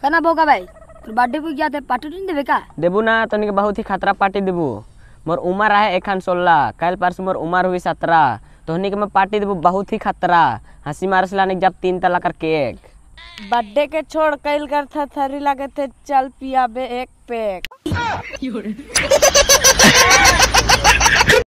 केना भोगा भाई तो बर्थडे पे गया थे पार्टी नहीं देबे का देबू ना तनिक तो बहुत ही खतरा पार्टी देबू मोर उमर है एखन सोलह कल परस मोर उमर हुई सत्रह तोहनी के मैं पार्टी देबू बहुत ही खतरा हंसी मारस लाने जब तीन तला कर केक बर्थडे के छोड़ कल कर था थरी लगे थे चल पियाबे एक पैक